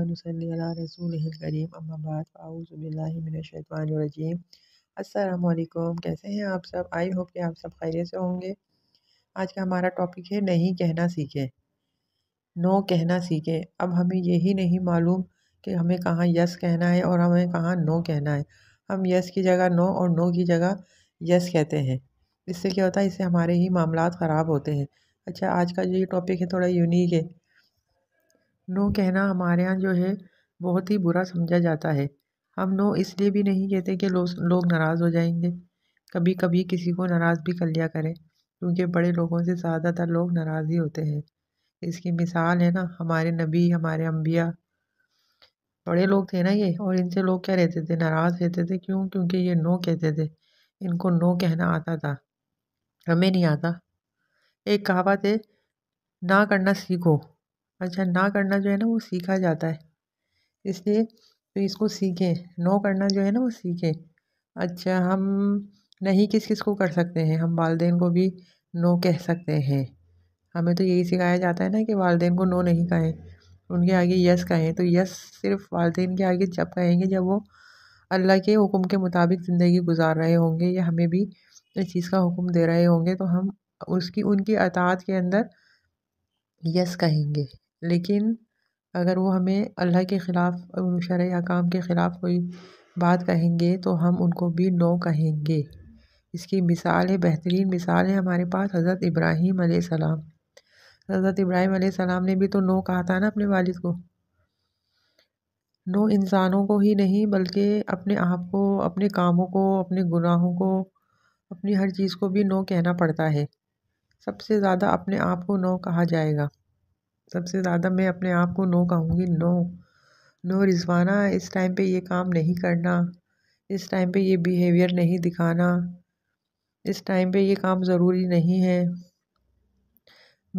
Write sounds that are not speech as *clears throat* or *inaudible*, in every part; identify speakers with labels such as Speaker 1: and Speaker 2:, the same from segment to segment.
Speaker 1: अस्सलाम कैसे हैं आप सब आई होप कि आप सब खैरियत से होंगे आज का हमारा टॉपिक है नहीं कहना सीखें नो कहना सीखें अब हमें यही नहीं मालूम कि हमें कहाँ यस कहना है और हमें कहाँ नो कहना है हम यस की जगह नो और नो की जगह यस कहते हैं इससे क्या होता है इससे हमारे ही मामला ख़राब होते हैं अच्छा आज का जो ये टॉपिक है थोड़ा यूनिक है नो कहना हमारे यहाँ जो है बहुत ही बुरा समझा जाता है हम नो इसलिए भी नहीं कहते कि लो, लोग नाराज़ हो जाएंगे कभी कभी किसी को नाराज़ भी कर लिया करें क्योंकि बड़े लोगों से ज़्यादातर लोग नाराज़ ही होते हैं इसकी मिसाल है ना हमारे नबी हमारे अम्बिया बड़े लोग थे ना ये और इनसे लोग क्या रहते थे नाराज़ रहते थे क्यों क्योंकि ये नो कहते थे इनको नो कहना आता था हमें नहीं आता एक कहावत है ना करना सीखो अच्छा ना करना जो है ना वो सीखा जाता है इसलिए तो इसको सीखें नो करना जो है ना वो सीखें अच्छा हम नहीं किस किस को कर सकते हैं हम वालदे को भी नो कह सकते हैं हमें तो यही सिखाया जाता है ना कि वालदे को नो नहीं कहें उनके आगे यस कहें तो यस सिर्फ वालदे के आगे जब कहेंगे जब वो अल्लाह के हुक्म के मुताबिक ज़िंदगी गुजार रहे होंगे या हमें भी इस चीज़ का हुक्म दे रहे होंगे तो हम उसकी उनकी अतात के अंदर यस कहेंगे लेकिन अगर वो हमें अल्लाह के ख़िलाफ़ शर अकाम काम के ख़िलाफ़ कोई बात कहेंगे तो हम उनको भी नो कहेंगे इसकी मिसाल है बेहतरीन मिसाल है हमारे पास हज़रत इब्राहीम सलाम हज़रत इब्राहीम सलाम ने भी तो नो कहा था ना अपने वालिद को नो इंसानों को ही नहीं बल्कि अपने आप को अपने कामों को अपने गुनाहों को अपनी हर चीज़ को भी नो कहना पड़ता है सबसे ज़्यादा अपने आप को नो कहा जाएगा सबसे ज़्यादा मैं अपने आप को नो कहूँगी नो नो रिजवाना इस टाइम पे ये काम नहीं करना इस टाइम पे ये बिहेवियर नहीं दिखाना इस टाइम पे ये काम ज़रूरी नहीं है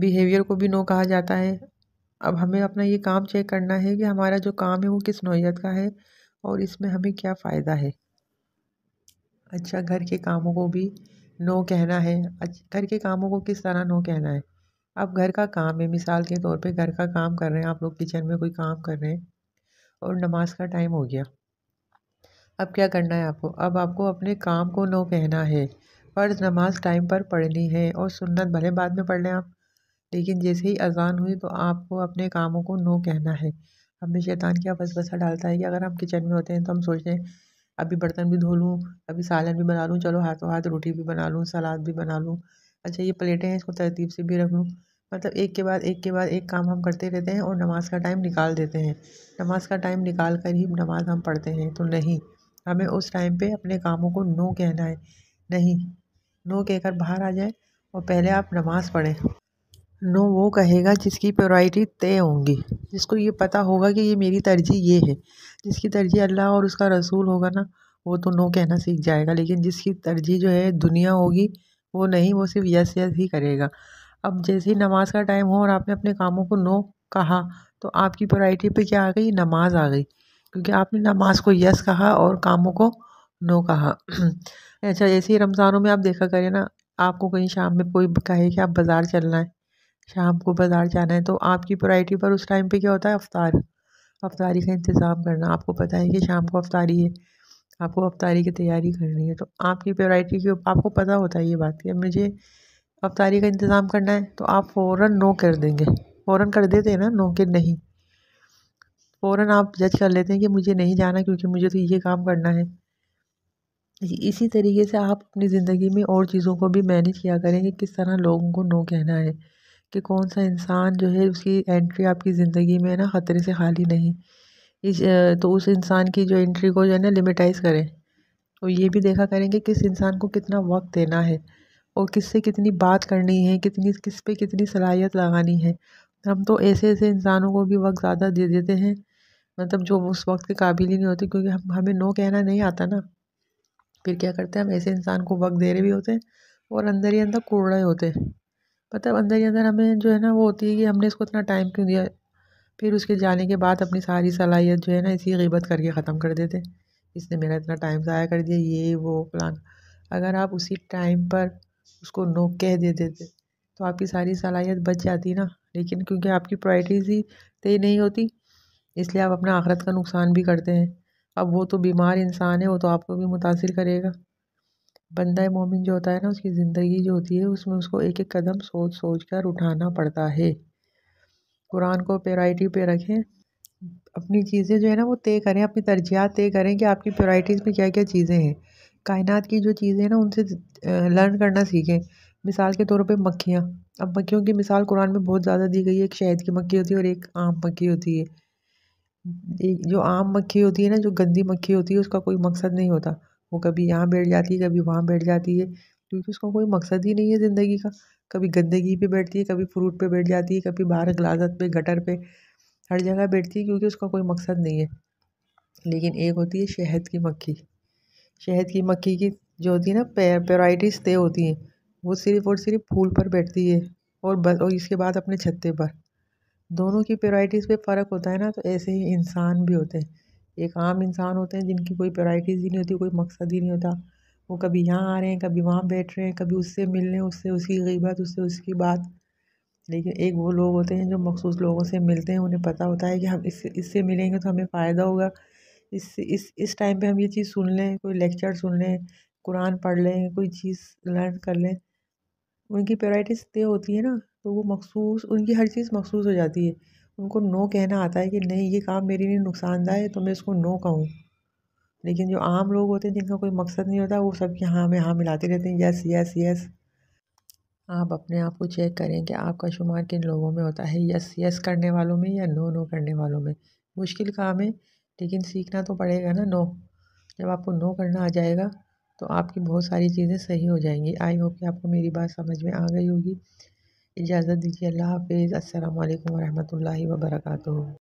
Speaker 1: बिहेवियर को भी नो कहा जाता है अब हमें अपना ये काम चेक करना है कि हमारा जो काम है वो किस नोयत का है और इसमें हमें क्या फ़ायदा है अच्छा घर के कामों को भी नो कहना है घर के कामों को किस तरह नो कहना है आप घर का काम है मिसाल के तौर पे घर का काम कर रहे हैं आप लोग किचन में कोई काम कर रहे हैं और नमाज का टाइम हो गया अब क्या करना है आपको अब आपको अपने काम को नो कहना है फ़र्ज़ नमाज टाइम पर पढ़नी है और सुन्नत भले बाद में पढ़ लें आप लेकिन जैसे ही अजान हुई तो आपको अपने कामों को नो कहना है हमें शैतान क्या बसा डालता है कि अगर हम किचन में होते हैं तो हम सोचते हैं अभी बर्तन भी धो लूँ अभी सालन भी बना लूँ चलो हाथों हाथ रोटी भी बना लूँ सलाद भी बना लूँ अच्छा ये प्लेटें हैं इसको तरतीब से भी रख लूँ मतलब एक के बाद एक के बाद एक काम हम करते रहते हैं और नमाज़ का टाइम निकाल देते हैं नमाज़ का टाइम निकाल कर ही नमाज़ हम पढ़ते हैं तो नहीं हमें उस टाइम पे अपने कामों को नो कहना है नहीं नो कहकर बाहर आ जाए और पहले आप नमाज़ पढ़ें नो वो कहेगा जिसकी प्रायोरिटी तय होंगी जिसको ये पता होगा कि ये मेरी तरजीह ये है जिसकी तरजीह अल्लाह और उसका रसूल होगा ना वो तो नो कहना सीख जाएगा लेकिन जिसकी तरजीह जो है दुनिया होगी वो नहीं वो सिर्फ यस यस ही करेगा अब जैसे ही नमाज का टाइम हो और आपने अपने कामों को नो कहा तो आपकी प्रायरिटी पे क्या आ गई नमाज आ गई क्योंकि आपने नमाज को यस कहा और कामों को नो कहा *clears throat* अच्छा ऐसे ही रमज़ानों में आप देखा करें ना आपको कहीं शाम में कोई कहे कि आप बाज़ार चलना है शाम को बाज़ार जाना है तो आपकी प्रायरिटी पर उस टाइम पर क्या होता है अफ्तार अफ्तारी का इंतज़ाम करना आपको पता है कि शाम को अफ्तारी है आपको अफ्तारी की तैयारी करनी है तो आपकी प्रायोरिटी की आपको पता होता है ये बात कि मुझे अफ्तारी का इंतज़ाम करना है तो आप फ़ौर नो कर देंगे फ़ौर कर देते हैं ना नो के नहीं फ़ौर आप जज कर लेते हैं कि मुझे नहीं जाना क्योंकि मुझे तो ये काम करना है इसी तरीके से आप अपनी ज़िंदगी में और चीज़ों को भी मैनेज किया करें कि किस तरह लोगों को नो कहना है कि कौन सा इंसान जो है उसकी एंट्री आपकी ज़िंदगी में ना ख़तरे से खाली नहीं इस तो उस इंसान की जो एंट्री को जो है ना लिमिटाइज़ करें और ये भी देखा करेंगे किस इंसान को कितना वक्त देना है और किससे कितनी बात करनी है कितनी किस पे कितनी सलाहियत लगानी है हम तो ऐसे ऐसे इंसानों को भी वक्त ज़्यादा दे देते हैं मतलब जो उस वक्त के काबिल ही नहीं होते क्योंकि हम हमें नो कहना नहीं आता ना फिर क्या करते हैं हम ऐसे इंसान को वक्त दे रहे भी होते हैं और अंदर ही अंदर कूड़ रहे होते हैं मतलब अंदर ही अंदर हमें जो है ना वो होती है कि हमने इसको इतना टाइम क्यों दिया फिर उसके जाने के बाद अपनी सारी सलाहियत जो है ना इसी गीबत करके ख़त्म कर देते इसने मेरा इतना टाइम ज़ाया कर दिया ये वो प्लान अगर आप उसी टाइम पर उसको नो कह दे देते तो आपकी सारी सलाहियत बच जाती ना लेकिन क्योंकि आपकी प्रायरिटीज़ ही तय नहीं होती इसलिए आप अपना आखरत का नुकसान भी करते हैं अब वो तो बीमार इंसान है वो तो आपको भी मुतासर करेगा बंदा मोमिन जो होता है ना उसकी ज़िंदगी जो होती है उसमें उसको एक एक कदम सोच सोच कर उठाना पड़ता है कुरान को प्योरिटी पे रखें अपनी चीज़ें जो है ना वो तय करें अपनी तरजीहत तय करें कि आपकी प्योरिटीज़ में क्या क्या चीज़ें हैं कायनात की जो चीज़ें हैं ना उनसे लर्न करना सीखें मिसाल के तौर पे मक्खियाँ अब मक्खियों की मिसाल कुरान में बहुत ज़्यादा दी गई है एक शहद की मक्खी होती है और एक आम मक्खी होती है एक जो आम मक्खी होती है ना जो गंदी मक्खी होती है उसका कोई मकसद नहीं होता वो कभी यहाँ बैठ जाती है कभी वहाँ बैठ जाती है क्योंकि उसका कोई मकसद ही नहीं है ज़िंदगी का कभी गंदगी पे बैठती है कभी फ्रूट पे बैठ जाती है कभी बाहर गलाजत पे गटर पे हर जगह बैठती है क्योंकि उसका कोई मकसद नहीं है लेकिन एक होती है शहद की मक्खी शहद की मक्खी की जो होती है ना पेराइटिस तय होती हैं वो सिर्फ और सिर्फ फूल पर बैठती है और बस और इसके बाद अपने छत्ते पर दोनों की पेराइटिस पे फ़र्क होता है ना तो ऐसे ही इंसान भी होते हैं एक आम इंसान होते हैं जिनकी कोई पेराइटिस ही नहीं होती कोई मकसद ही नहीं होता वो कभी यहाँ आ रहे हैं कभी वहाँ बैठ रहे हैं कभी उससे मिल रहे हैं उससे उसकी गीबत उससे उसकी बात लेकिन एक वो लोग होते हैं जो मखसूस लोगों से मिलते हैं उन्हें पता होता है कि हम इससे इससे मिलेंगे तो हमें फ़ायदा होगा इससे इस इस टाइम पे हम ये चीज़ सुन लें कोई लेक्चर सुन लें कुरान पढ़ लें कोई चीज़ लर्न कर लें उनकी प्रायोरिटीज़ तय होती है ना तो वो मखसूस उनकी हर चीज़ मखसूस हो जाती है उनको नो कहना आता है कि नहीं ये काम मेरे लिए नुकसानदाय है तो मैं इसको नो कहूँ लेकिन जो आम लोग होते हैं जिनका कोई मकसद नहीं होता वो सबकी हाँ में हाँ मिलाते रहते हैं यस यस यस आप अपने आप को चेक करें कि आपका शुमार किन लोगों में होता है यस यस करने वालों में या नो नो करने वालों में मुश्किल काम है लेकिन सीखना तो पड़ेगा ना नो जब आपको नो करना आ जाएगा तो आपकी बहुत सारी चीज़ें सही हो जाएंगी आई होप कि आपको मेरी बात समझ में आ गई होगी इजाज़त दीजिए अल्लाह हाफिज़ असल वरम्ह वर्का